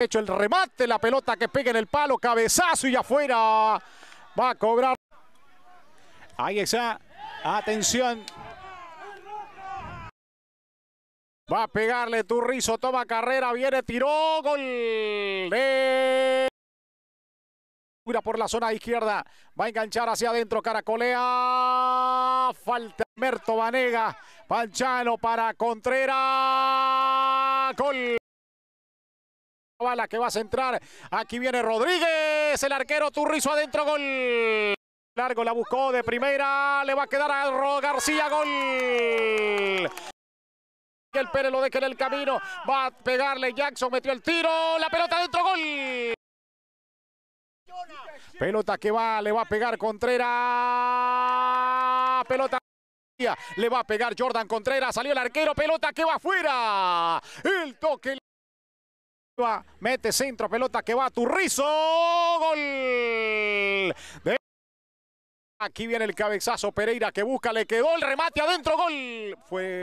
hecho el remate, la pelota que pega en el palo, cabezazo y afuera va a cobrar. Ahí está, atención. Va a pegarle Turrizo, toma carrera, viene, tiró, gol. De... Por la zona izquierda, va a enganchar hacia adentro, caracolea, falta Merto Vanega, Panchano para Contreras, gol. Bala que va a centrar. Aquí viene Rodríguez. El arquero Turrizo adentro. Gol. Largo la buscó de primera. Le va a quedar a Ro García. Gol. El Pérez lo deja en el camino. Va a pegarle. Jackson metió el tiro. La pelota adentro. Gol. Pelota que va. Le va a pegar Contreras. Pelota. Le va a pegar Jordan Contreras. Salió el arquero. Pelota que va afuera. El toque. Mete centro, pelota que va a Turrizo. Gol. Aquí viene el cabezazo Pereira que busca, le quedó el remate adentro. Gol. Fue.